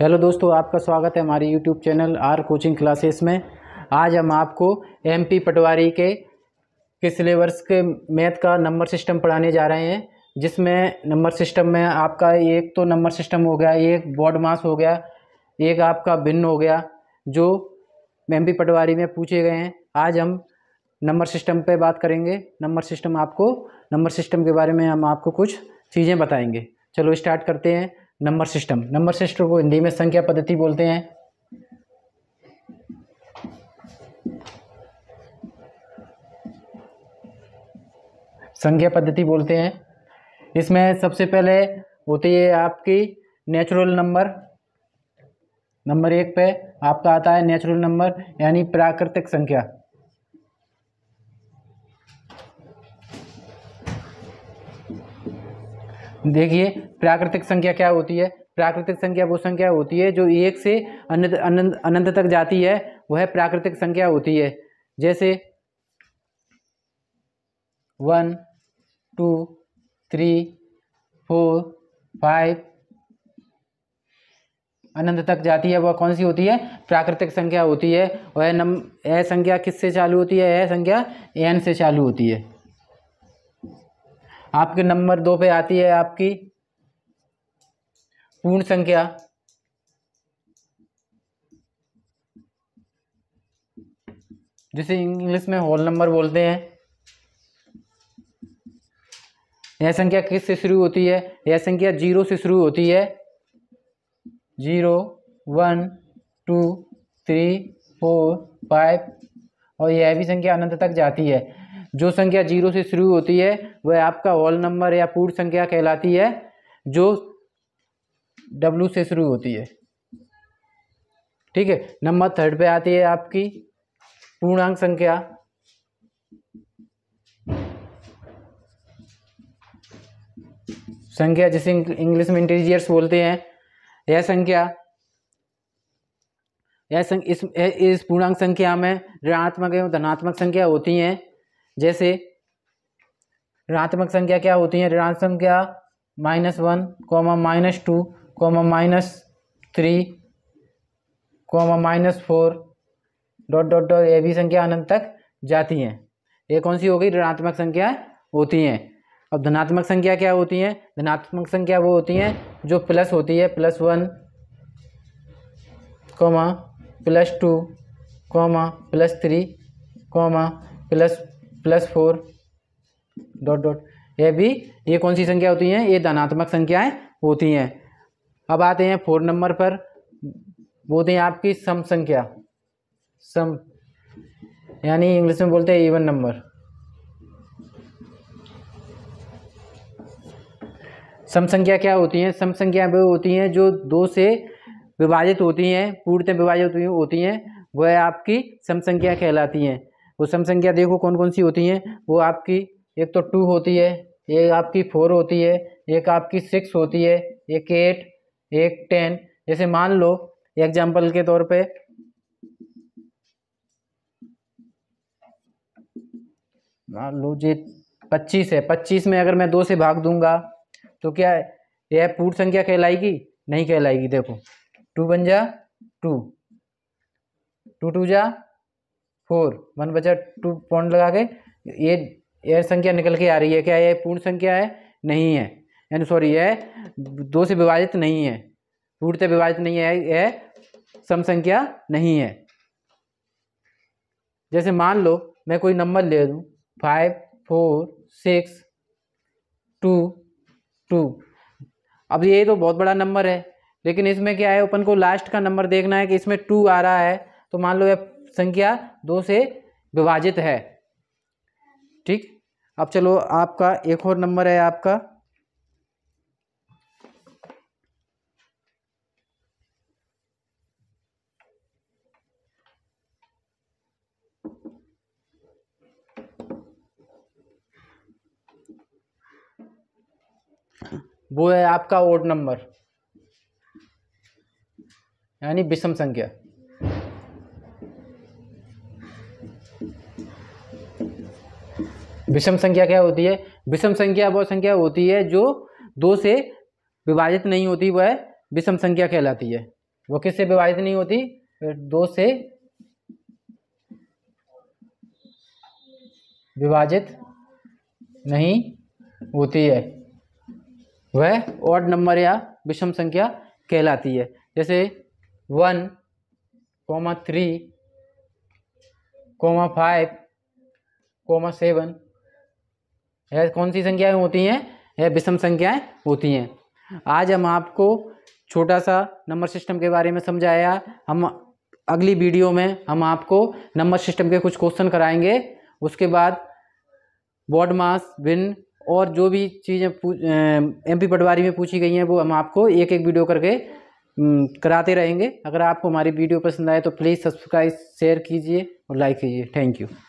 hello दोस्तों आपका स्वागत है हमारे YouTube channel R coaching classes में आज हम आपको एमपी पटवारी के के सिलेबस के मैथ का नंबर सिस्टम पढ़ाने जा रहे हैं जिसमें नंबर सिस्टम में आपका एक तो नंबर सिस्टम हो गया एक बॉड मास हो गया एक आपका भिन्न हो गया जो एम पटवारी में पूछे गए हैं आज हम नंबर सिस्टम पर बात करेंगे नंबर सिस्टम आपको नंबर सिस्टम के बारे में हम आपको कुछ चीज़ें बताएंगे चलो स्टार्ट करते हैं नंबर सिस्टम नंबर सिस्टम को हिंदी में संख्या पद्धति बोलते हैं संख्या पद्धति बोलते हैं इसमें सबसे पहले होती है आपकी नेचुरल नंबर नंबर एक पे आपका आता है नेचुरल नंबर यानी प्राकृतिक संख्या देखिए प्राकृतिक संख्या क्या होती है प्राकृतिक संख्या वो संख्या होती है जो एक से अनंत अनंत अनंत तक जाती है वह प्राकृतिक संख्या होती है जैसे one two three four five अनंत तक जाती है वह कौन सी होती है प्राकृतिक संख्या होती है वह नम ए संख्या किससे चालू होती है यह संख्या एन से चालू होती है आपके नंबर दो पे आती है आपकी पूर्ण संख्या जिसे इंग्लिश में होल नंबर बोलते हैं यह संख्या किस से शुरू होती है यह संख्या जीरो से शुरू होती है zero one two three four five और यह भी संख्या अनंत तक जाती है जो संख्या जीरो से शुरू होती है वह आपका हॉल नंबर या पूर्ण संख्या कहलाती है जो डब्लू से शुरू होती है ठीक है नंबर थर्ड पे आती है आपकी पूर्णांक संख्या संख्या जिसे इंग्लिश में इंटीजियर्स बोलते हैं यह संख्या यह संख्या इस इस पूर्णांक संख्या में ऋणात्मक एवं धनात्मक संख्या होती हैं जैसे ऋणात्मक संख्या क्या होती है ऋणात्मक संख्या minus one comma minus two comma minus three comma minus four dot dot dot ये भी संख्या अनंत तक जाती हैं ये कौन सी हो गई ऋणात्मक संख्या होती हैं अब धनात्मक संख्या क्या होती हैं धनात्मक संख्या वो होती हैं जो प्लस होती है plus one comma plus two comma plus three comma plus plus four dot dot यह भी ये कौन सी संख्या होती हैं ये धनात्मक संख्याएं होती हैं अब आते हैं फोर नंबर पर वो होते हैं आपकी सम संख्या सम यानी इंग्लिश में बोलते हैं इवन नंबर सम संख्या क्या होती हैं सम संख्या वो होती हैं जो दो से विभाजित होती हैं पूर्णतः विभाजित होती हैं वह आपकी सम संख्या कहलाती हैं वो सम संख्या देखो कौन कौन सी होती हैं वो आपकी एक तो टू होती है एक आपकी फोर होती है एक आपकी सिक्स होती है एक एट एक टेन जैसे मान लो एग्जाम्पल के तौर पे मान लो जी पच्चीस है पच्चीस में अगर मैं दो से भाग दूंगा तो क्या यह पूर्ण संख्या कहलाएगी नहीं कहलाएगी देखो टू बन जा टू टू टू जा फोर वन बचा टू पॉइंट लगा के ये यह संख्या निकल के आ रही है क्या यह पूर्ण संख्या है नहीं है यानी सॉरी यह दो से विभाजित नहीं है पूर्ण से विभाजित नहीं है यह सम संख्या नहीं है जैसे मान लो मैं कोई नंबर ले दूँ five four six two two अब ये तो बहुत बड़ा नंबर है लेकिन इसमें क्या है अपन को लास्ट का नंबर देखना है कि इसमें टू आ रहा है तो मान लो यह संख्या दो से विभाजित है ठीक अब चलो आपका एक और नंबर है आपका वो है आपका ओड नंबर यानी विषम संख्या विषम संख्या क्या होती है विषम संख्या वह संख्या होती है जो दो से विभाजित नहीं होती वह विषम संख्या कहलाती है वो किससे विभाजित नहीं होती दो से विभाजित नहीं होती है वह ऑड नंबर या विषम संख्या कहलाती है जैसे one comma three comma five comma seven यह कौन सी संख्याएं होती हैं यह विषम संख्याएं होती हैं आज हम आपको छोटा सा नंबर सिस्टम के बारे में समझाया हम अगली वीडियो में हम आपको नंबर सिस्टम के कुछ क्वेश्चन कराएंगे उसके बाद बॉड मास विन और जो भी चीज़ें एम पी पटवारी में पूछी गई हैं वो हम आपको एक एक वीडियो करके कराते रहेंगे अगर आपको हमारी वीडियो पसंद आए तो प्लीज़ सब्सक्राइब शेयर कीजिए और लाइक कीजिए थैंक यू